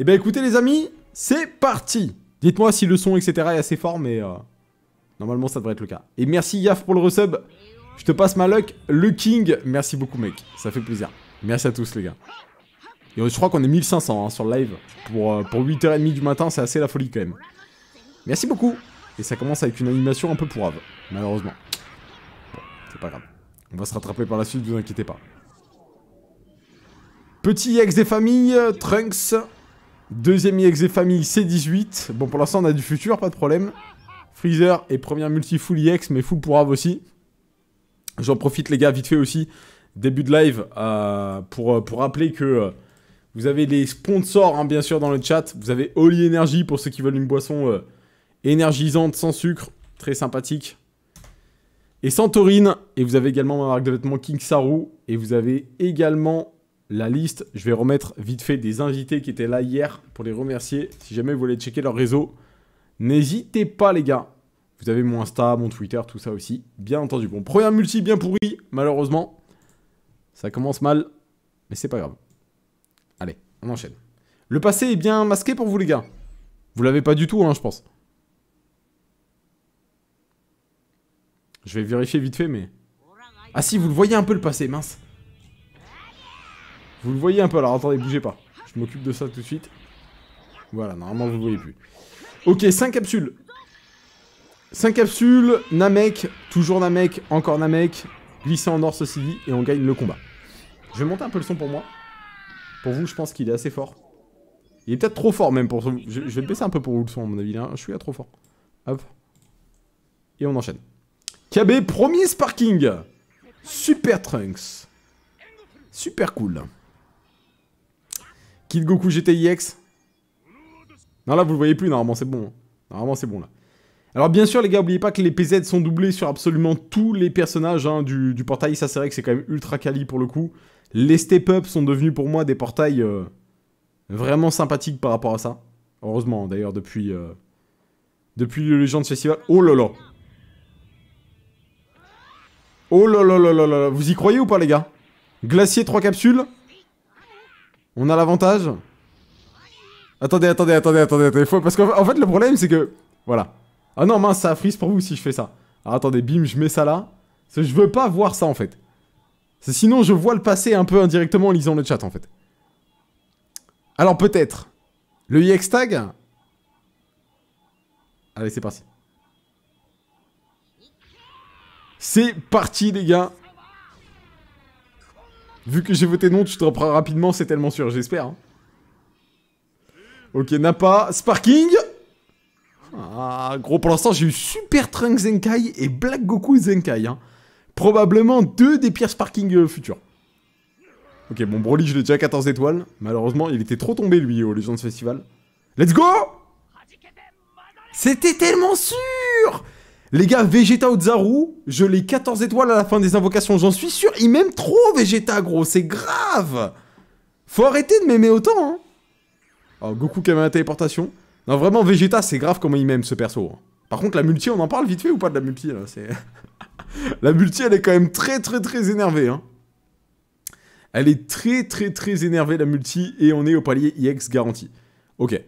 Et eh bien écoutez les amis, c'est parti Dites-moi si le son, etc. est assez fort, mais euh, normalement ça devrait être le cas. Et merci Yaf pour le resub. Je te passe ma luck, le King. Merci beaucoup mec, ça fait plaisir. Merci à tous les gars. Et je crois qu'on est 1500 hein, sur le live. Pour, euh, pour 8h30 du matin, c'est assez la folie quand même. Merci beaucoup. Et ça commence avec une animation un peu pourrave, malheureusement. Bon, c'est pas grave. On va se rattraper par la suite, vous inquiétez pas. Petit ex des familles, Trunks, Deuxième et famille, C18. Bon, pour l'instant, on a du futur, pas de problème. Freezer et première multi full IX, mais full pour Av aussi. J'en profite, les gars, vite fait aussi, début de live, euh, pour, euh, pour rappeler que euh, vous avez les sponsors, hein, bien sûr, dans le chat. Vous avez Oli Energy pour ceux qui veulent une boisson énergisante sans sucre, très sympathique. Et taurine. et vous avez également ma marque de vêtements King et vous avez également la liste. Je vais remettre vite fait des invités qui étaient là hier pour les remercier. Si jamais vous voulez checker leur réseau, n'hésitez pas les gars. Vous avez mon Insta, mon Twitter, tout ça aussi, bien entendu. Bon, premier multi bien pourri, malheureusement. Ça commence mal, mais c'est pas grave. Allez, on enchaîne. Le passé est bien masqué pour vous les gars. Vous l'avez pas du tout, hein, je pense. Je vais vérifier vite fait, mais... Ah si, vous le voyez un peu le passé, mince. Vous le voyez un peu, alors attendez, bougez pas. Je m'occupe de ça tout de suite. Voilà, normalement vous le voyez plus. Ok, 5 capsules. 5 capsules, Namek, toujours Namek, encore Namek, glisser en or ceci dit, et on gagne le combat. Je vais monter un peu le son pour moi. Pour vous, je pense qu'il est assez fort. Il est peut-être trop fort même pour... vous, je vais baisser un peu pour vous le son, à mon avis. Là. Je suis là trop fort. Hop. Et on enchaîne. KB, premier sparking Super Trunks. Super cool. Kid Goku GTIX. Non, là, vous le voyez plus, normalement, c'est bon. Normalement, c'est bon, là. Alors, bien sûr, les gars, oubliez pas que les PZ sont doublés sur absolument tous les personnages hein, du, portail. Ça, c'est vrai que c'est quand même ultra quali pour le coup. Les step-up sont devenus pour moi des portails euh, vraiment sympathiques par rapport à ça. Heureusement, hein, d'ailleurs, depuis, euh, depuis le Legends Festival. Oh là là Oh là là là là là Vous y croyez ou pas, les gars Glacier 3 capsules on a l'avantage. Attendez, attendez, attendez, attendez, attendez. Faut... Parce qu'en fait, le problème, c'est que... Voilà. Ah non, mince, ça frise pour vous si je fais ça. Alors attendez, bim, je mets ça là. je veux pas voir ça, en fait. Sinon, je vois le passé un peu indirectement en lisant le chat, en fait. Alors peut-être. Le IX tag Allez, c'est parti. C'est parti, les gars. Vu que j'ai voté non, tu te reprends rapidement, c'est tellement sûr, j'espère. Hein. Ok, Nappa, Sparking Ah, gros, pour l'instant, j'ai eu Super Trunk Zenkai et Black Goku Zenkai. Hein. Probablement deux des pires Sparking euh, futurs. Ok, bon, Broly, je l'ai déjà 14 étoiles. Malheureusement, il était trop tombé, lui, au Legends Festival. Let's go C'était tellement sûr les gars, Vegeta Ozaru, je l'ai 14 étoiles à la fin des invocations, j'en suis sûr, il m'aime trop Vegeta, gros, c'est grave Faut arrêter de m'aimer autant, hein Oh, Goku qui avait la téléportation. Non, vraiment, Vegeta, c'est grave comment il m'aime, ce perso. Par contre, la multi, on en parle vite fait ou pas de la multi, là la multi, elle est quand même très, très, très énervée, hein Elle est très, très, très énervée, la multi, et on est au palier IX garanti. Ok.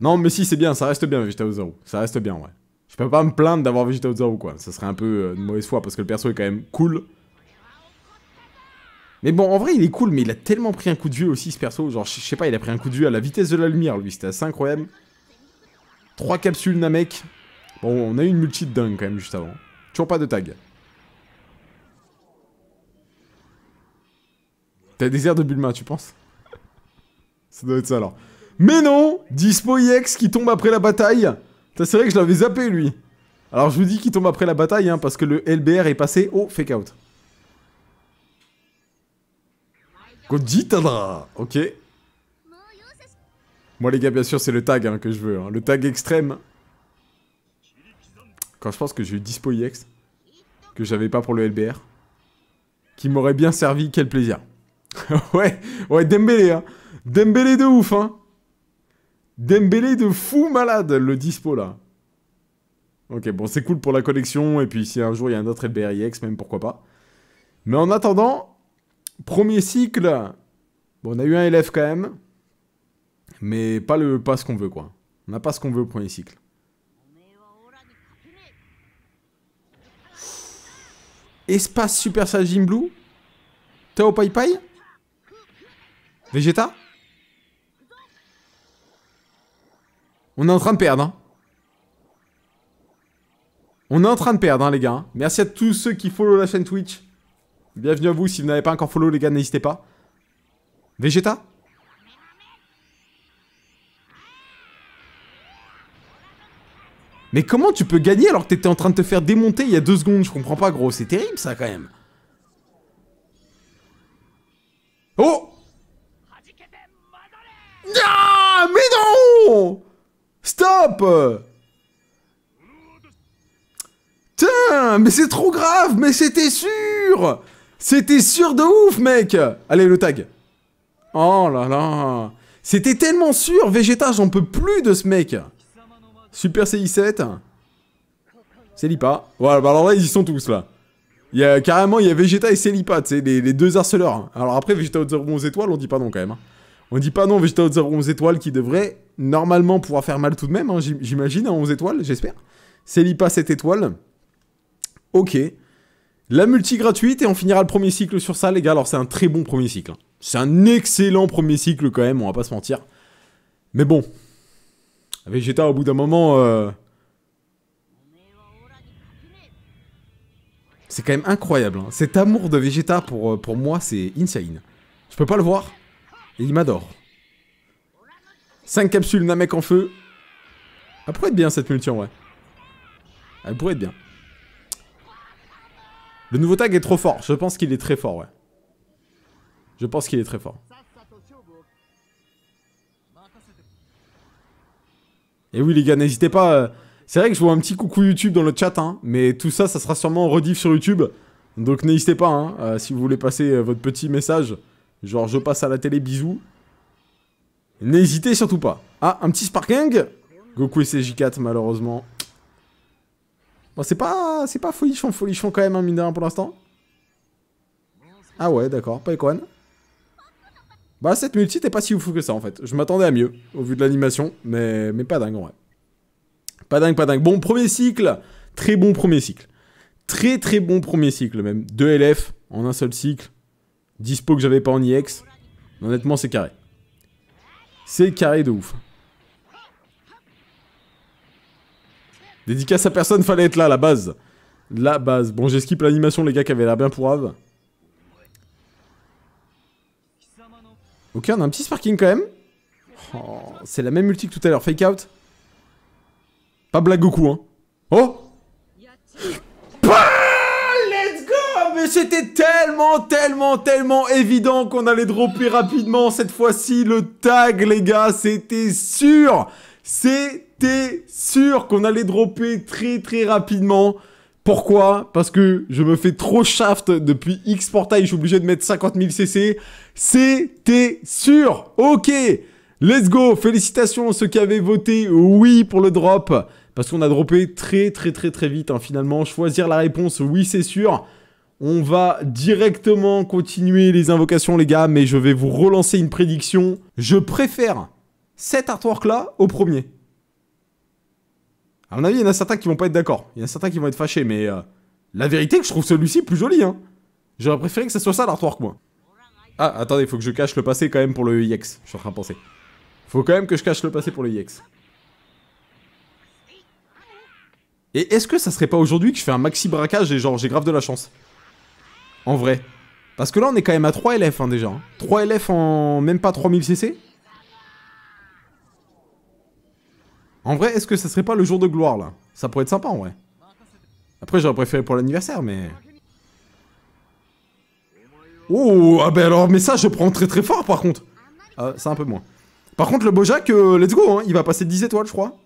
Non, mais si, c'est bien, ça reste bien Vegeta Zoro. Ça reste bien, ouais. Je peux pas me plaindre d'avoir Vegeta Zoro, quoi. Ça serait un peu de euh, mauvaise foi parce que le perso est quand même cool. Mais bon, en vrai, il est cool, mais il a tellement pris un coup de vue aussi, ce perso. Genre, je sais pas, il a pris un coup de vieux à la vitesse de la lumière, lui. C'était assez incroyable. Trois capsules Namek. Bon, on a eu une multi de dingue quand même juste avant. Toujours pas de tag. T'as des airs de Bulma, tu penses Ça doit être ça alors. Mais non Dispo EX qui tombe après la bataille C'est vrai que je l'avais zappé, lui Alors, je vous dis qu'il tombe après la bataille, hein, parce que le LBR est passé au fake-out. Gojitadra Ok. Moi, les gars, bien sûr, c'est le tag hein, que je veux. Hein. le tag extrême. Quand je pense que j'ai eu Dispo EX, que j'avais pas pour le LBR, qui m'aurait bien servi, quel plaisir. ouais, ouais, Dembélé, hein. Dembélé de ouf, hein. Dembélé de fou malade, le dispo là. Ok, bon, c'est cool pour la collection. Et puis, si un jour il y a un autre LBRIX, même pourquoi pas. Mais en attendant, premier cycle. Bon, on a eu un élève quand même. Mais pas, le, pas ce qu'on veut, quoi. On n'a pas ce qu'on veut au premier cycle. Espace Super Saiyan Blue Tao Pai Pai Vegeta On est en train de perdre. Hein. On est en train de perdre, hein, les gars. Merci à tous ceux qui follow la chaîne Twitch. Bienvenue à vous. Si vous n'avez pas encore follow, les gars, n'hésitez pas. Vegeta Mais comment tu peux gagner alors que t'étais en train de te faire démonter il y a deux secondes Je comprends pas, gros. C'est terrible, ça, quand même. mais c'est trop grave, mais c'était sûr C'était sûr de ouf, mec Allez, le tag. Oh là là C'était tellement sûr, Vegeta, j'en peux plus de ce mec Super CI7. Célipa. Voilà, bah alors là, ils y sont tous, là. Il y a, carrément, il y a Vegeta et Célipa, tu les, deux harceleurs. Alors après, Vegeta aux 011 étoiles, on dit pas non, quand même. Hein. On dit pas non, Vegeta aux 011 étoiles, qui devrait normalement pourra faire mal tout de même, hein, j'imagine, 11 hein, étoiles, j'espère. pas 7 étoiles. Ok. La multi gratuite et on finira le premier cycle sur ça, les gars. Alors, c'est un très bon premier cycle. Hein. C'est un excellent premier cycle quand même, on va pas se mentir. Mais bon, Vegeta, au bout d'un moment... Euh, c'est quand même incroyable. Cet amour de Vegeta, pour, euh, pour moi, c'est insane. Je peux pas le voir. Et il m'adore. 5 capsules Namek en feu. Elle pourrait être bien cette multi ouais. Elle pourrait être bien. Le nouveau tag est trop fort. Je pense qu'il est très fort, ouais. Je pense qu'il est très fort. Et oui les gars, n'hésitez pas. Euh, c'est vrai que je vois un petit coucou YouTube dans le chat, hein, mais tout ça, ça sera sûrement rediff sur YouTube. Donc n'hésitez pas, hein, euh, si vous voulez passer euh, votre petit message. Genre je passe à la télé, bisous. N'hésitez surtout pas. Ah, un petit Sparking Goku et CJ4, malheureusement. Bon, c'est pas... C'est pas folichon, folichon quand même, un hein, mine pour l'instant. Ah ouais, d'accord, pas Bah, cette multi est pas si ouf que ça, en fait. Je m'attendais à mieux, au vu de l'animation, mais... mais pas dingue, en vrai. Pas dingue, pas dingue. Bon, premier cycle Très bon premier cycle. Très, très bon premier cycle, même. Deux LF en un seul cycle. Dispo que j'avais pas en IX. Honnêtement, c'est carré. C'est carré de ouf. Dédicace à personne, fallait être là, la base. La base. Bon, j'ai l'animation, les gars, qui avait l'air bien pourrave. Ok, on a un petit sparking quand même. Oh, c'est la même multi que tout à l'heure. Fake out. Pas blague Goku, hein. Oh c'était tellement, tellement, tellement évident qu'on allait dropper rapidement cette fois-ci le tag, les gars. C'était sûr. C'était sûr qu'on allait dropper très, très rapidement. Pourquoi Parce que je me fais trop shaft depuis X portail, je suis obligé de mettre 50 000 CC. C'était sûr Ok Let's go Félicitations à ceux qui avaient voté oui pour le drop. Parce qu'on a droppé très très très très vite hein, finalement. Choisir la réponse oui c'est sûr. On va directement continuer les invocations, les gars, mais je vais vous relancer une prédiction. Je préfère cet artwork-là au premier. À mon avis, il y en a certains qui vont pas être d'accord. Il y en a certains qui vont être fâchés, mais euh, la vérité que je trouve celui-ci plus joli, hein. J'aurais préféré que ce soit ça l'artwork, moi. Ah, attendez, faut que je cache le passé quand même pour le YX. Je suis en train de penser. Faut quand même que je cache le passé pour le YX. Et est-ce que ça serait pas aujourd'hui que je fais un maxi braquage et genre j'ai grave de la chance en vrai. Parce que là, on est quand même à 3 LF hein, déjà. 3 LF en même pas 3000 CC En vrai, est-ce que ça serait pas le jour de gloire là Ça pourrait être sympa en vrai. Après, j'aurais préféré pour l'anniversaire, mais. Oh, ah ben alors, mais ça, je prends très très fort par contre. c'est ah, un peu moins. Par contre, le Bojack, euh, let's go, hein, il va passer 10 étoiles, je crois.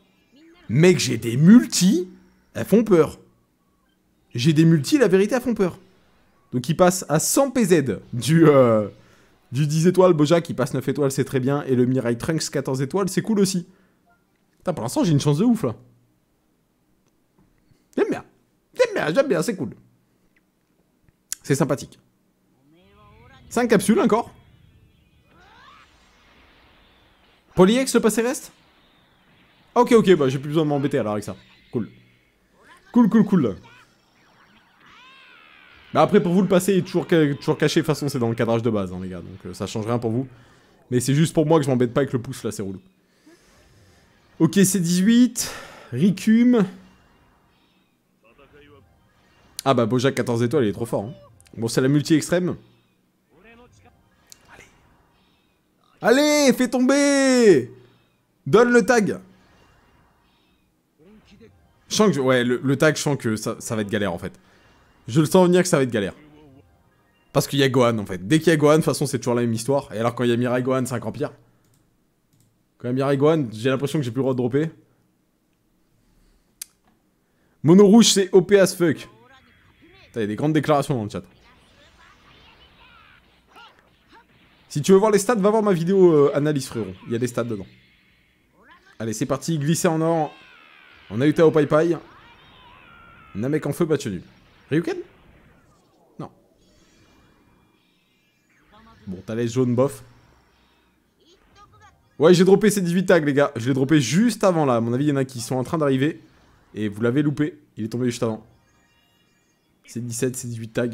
Mec, j'ai des multis, elles font peur. J'ai des multis, la vérité, elles font peur. Donc il passe à 100 PZ du, euh, du 10 étoiles. Bojack, qui passe 9 étoiles, c'est très bien. Et le Mirai Trunks, 14 étoiles, c'est cool aussi. Putain, pour l'instant, j'ai une chance de ouf, là. J'aime bien. J'aime bien, j'aime bien, c'est cool. C'est sympathique. 5 capsules encore Polyex, le passé reste Ok, ok, bah j'ai plus besoin de m'embêter alors avec ça. Cool. Cool, cool, cool. Mais bah, après, pour vous, le passé est toujours, toujours caché. De toute façon, c'est dans le cadrage de base, hein, les gars. Donc euh, ça change rien pour vous. Mais c'est juste pour moi que je m'embête pas avec le pouce, là, c'est relou. Ok, c'est 18. Ricum. Ah bah, Bojack 14 étoiles, il est trop fort. Hein. Bon, c'est la multi-extrême. Allez. fais tomber Donne le tag Je Ouais, le, tag, je que ça va être galère, en fait. Je le sens venir que ça va être galère. Parce qu'il y a Gohan en fait. Dès qu'il y a Gohan, de toute façon, c'est toujours la même histoire. Et alors quand il y a Mirai Gohan, c'est encore pire. Quand il y a Mirai Gohan, j'ai l'impression que j'ai plus le droit de dropper. Mono rouge, c'est OP as fuck. Il y a des grandes déclarations dans le chat. Si tu veux voir les stats, va voir ma vidéo euh, analyse, frérot. Il y a des stats dedans. Allez, c'est parti. Glisser en or. On a ta au Pai Pai. Namek en feu, battu nul. Ryuken Non. Bon, t'as les jaunes bof. Ouais, j'ai droppé ces 18 tags, les gars. Je l'ai droppé juste avant, là. À mon avis, il y en a qui sont en train d'arriver. Et vous l'avez loupé. Il est tombé juste avant. C'est 17, c'est 18 tags.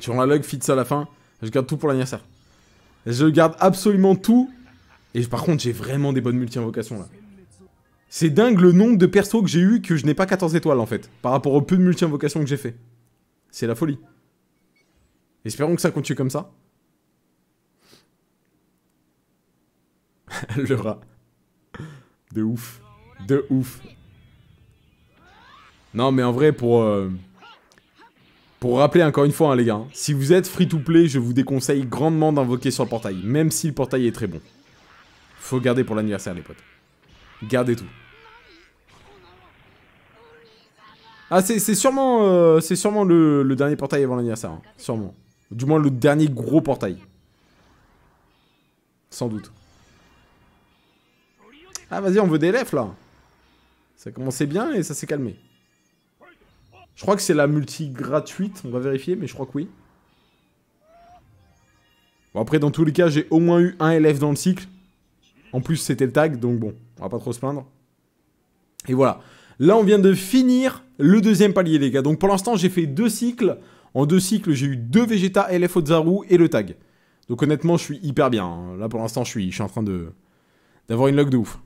Tu rends la log, fit ça à la fin. Je garde tout pour l'anniversaire. Je garde absolument tout. Et par contre, j'ai vraiment des bonnes multi-invocations, là. C'est dingue le nombre de persos que j'ai eu que je n'ai pas 14 étoiles en fait, par rapport au peu de multi-invocations que j'ai fait. C'est la folie. Espérons que ça continue comme ça. le rat. De ouf. De ouf. Non mais en vrai pour... Euh, pour rappeler encore une fois hein, les gars, hein, si vous êtes free to play, je vous déconseille grandement d'invoquer sur le portail, même si le portail est très bon. Faut garder pour l'anniversaire les potes. Gardez tout. Ah, c'est sûrement, c'est sûrement euh, le, dernier portail avant l'anniversaire. Hein. Sûrement. Du moins, le dernier gros portail. Sans doute. Ah, vas-y, on veut des LF là. Ça commençait bien et ça s'est calmé. Je crois que c'est la multi gratuite. On va vérifier, mais je crois que oui. Bon, après, dans tous les cas, j'ai au moins eu un élève dans le cycle. En plus, c'était le tag, donc bon, on va pas trop se plaindre. Et voilà. Là, on vient de finir le deuxième palier, les gars. Donc pour l'instant, j'ai fait deux cycles. En deux cycles, j'ai eu deux Vegeta, LF Ozaru et le tag. Donc honnêtement, je suis hyper bien. Hein. Là, pour l'instant, je suis, je suis en train d'avoir une luck de ouf.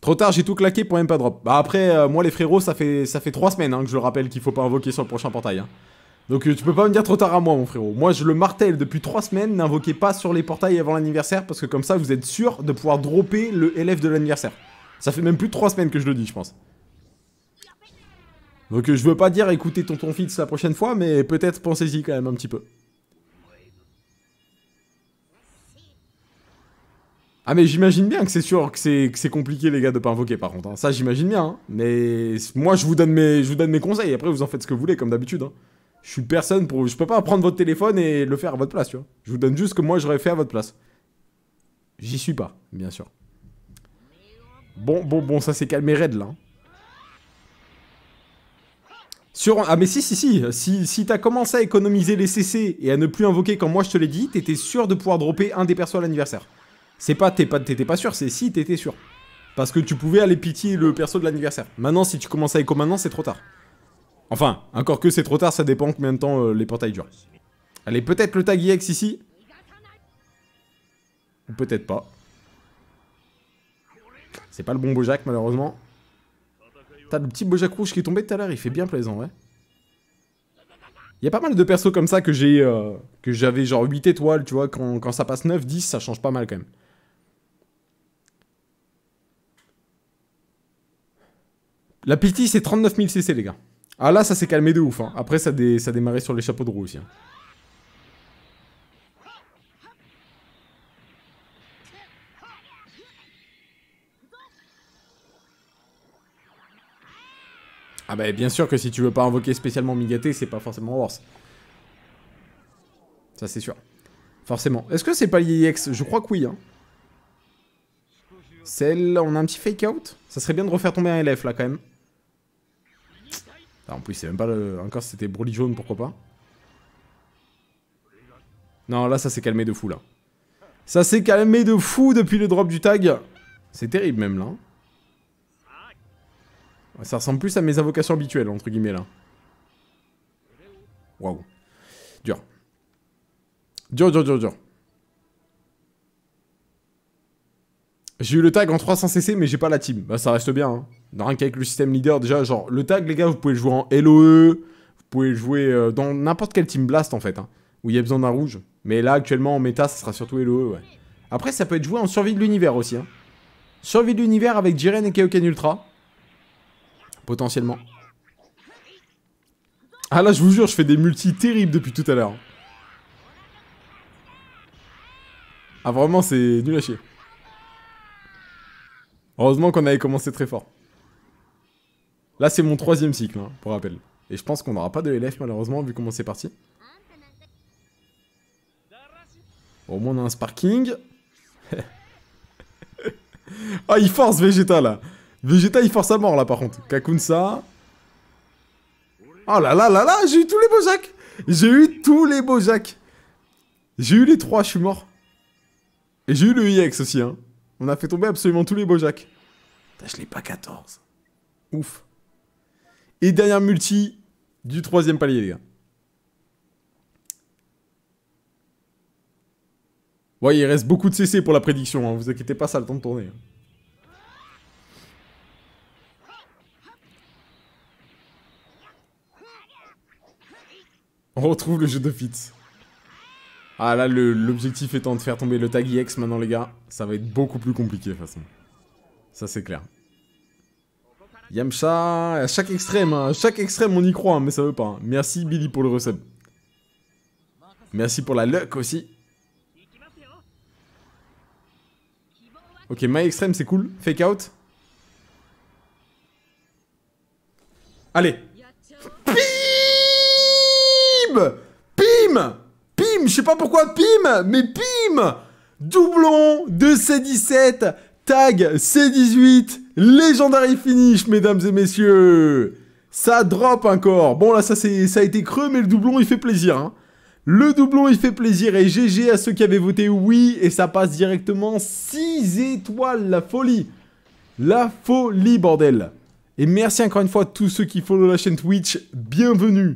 Trop tard, j'ai tout claqué pour même pas drop. Bah après, euh, moi, les frérots, ça fait, ça fait trois semaines hein, que je le rappelle qu'il faut pas invoquer sur le prochain portail. Hein. Donc euh, tu peux pas me dire trop tard à moi, mon frérot. Moi, je le martèle depuis trois semaines, n'invoquez pas sur les portails avant l'anniversaire, parce que comme ça, vous êtes sûr de pouvoir dropper le LF de l'anniversaire. Ça fait même plus de 3 semaines que je le dis, je pense. Donc euh, je veux pas dire écoutez ton fils la prochaine fois, mais peut-être pensez-y quand même un petit peu. Ah mais j'imagine bien que c'est sûr que c'est compliqué les gars de pas invoquer par contre. Hein. Ça j'imagine bien. Hein. Mais moi je vous donne mes je vous donne mes conseils. Après vous en faites ce que vous voulez comme d'habitude. Hein. Je suis personne pour je peux pas prendre votre téléphone et le faire à votre place tu vois. Je vous donne juste ce que moi j'aurais fait à votre place. J'y suis pas bien sûr. Bon, bon, bon, ça s'est calmé raide, là. Hein. Sur... Ah mais si, si, si, si, t'as commencé à économiser les CC et à ne plus invoquer comme moi je te l'ai dit, t'étais sûr de pouvoir dropper un des persos à l'anniversaire. C'est pas t'étais pas, pas sûr, c'est si t'étais sûr. Parce que tu pouvais aller pitié le perso de l'anniversaire. Maintenant, si tu commences à éco maintenant, c'est trop tard. Enfin, encore que c'est trop tard, ça dépend combien de temps euh, les portails durent. Allez, peut-être le tag EX ici. Ou peut-être pas. C'est pas le bon Bojack, malheureusement. T'as le petit Bojack rouge qui est tombé tout à l'heure, il fait bien plaisant, ouais. Il y a pas mal de persos comme ça que j'ai... Euh, que j'avais genre 8 étoiles, tu vois, quand, ça passe 9, 10, ça change pas mal quand même. La Pity, c'est 39 000 CC, les gars. Ah là, ça s'est calmé de ouf. Hein. Après, ça, dé ça démarrait sur les chapeaux de roue aussi. Hein. Ah bah bien sûr que si tu veux pas invoquer spécialement Migaté, c'est pas forcément Worse. Ça c'est sûr. Forcément. Est-ce que c'est pas l'IEX Je crois que oui. Hein. Celle, on a un petit fake out Ça serait bien de refaire tomber un LF là quand même. Ah, en plus c'est même pas le... Encore c'était Broly jaune, pourquoi pas. Non là ça s'est calmé de fou là. Ça s'est calmé de fou depuis le drop du tag. C'est terrible même là. Hein. Ça ressemble plus à mes invocations habituelles, entre guillemets, là. Waouh. Dur. Dur, dur, dur, dur. J'ai eu le tag en 300 CC, mais j'ai pas la team. Bah, ça reste bien. Hein. Rien qu'avec le système leader, déjà, genre, le tag, les gars, vous pouvez jouer en LOE, vous pouvez jouer euh, dans n'importe quel team blast, en fait, hein, où il y a besoin d'un rouge. Mais là, actuellement, en méta, ça sera surtout LOE, ouais. Après, ça peut être joué en survie de l'univers aussi. Hein. Survie de l'univers avec Jiren et Kaioken Ultra. Potentiellement. Ah là, je vous jure, je fais des multis terribles depuis tout à l'heure. Ah vraiment, c'est nul à chier. Heureusement qu'on avait commencé très fort. Là, c'est mon troisième cycle, hein, pour rappel. Et je pense qu'on n'aura pas de LF, malheureusement, vu comment c'est parti. Au moins, on a un sparking. ah, il force Vegeta, là Vegeta, il force à mort, là, par contre. Kakunsa. Oh là là là là, j'ai eu tous les beaux J'ai eu tous les beaux J'ai eu les trois, je suis mort. Et j'ai eu le EX aussi, hein. On a fait tomber absolument tous les beaux Jacques. Je l'ai pas 14. Ouf. Et dernière multi du troisième palier, les gars. Ouais, il reste beaucoup de CC pour la prédiction, hein. vous inquiétez pas, ça le temps de tourner. Hein. On retrouve le jeu de fit. Ah là, l'objectif étant de faire tomber le tag EX maintenant, les gars. Ça va être beaucoup plus compliqué, de toute façon. Ça, c'est clair. Yamcha, à chaque extrême, hein, à chaque extrême, on y croit, hein, mais ça veut pas. Hein. Merci, Billy, pour le resub Merci pour la luck aussi. Ok, My extrême c'est cool. Fake out. Allez Pim Pim Je sais pas pourquoi Pim Mais Pim Doublon de C17 Tag C18 Legendary finish, mesdames et messieurs Ça drop encore Bon, là, ça, ça a été creux, mais le doublon, il fait plaisir, hein. Le doublon, il fait plaisir et GG à ceux qui avaient voté oui et ça passe directement 6 étoiles, la folie. La folie, bordel. Et merci encore une fois à tous ceux qui follow la chaîne Twitch. Bienvenue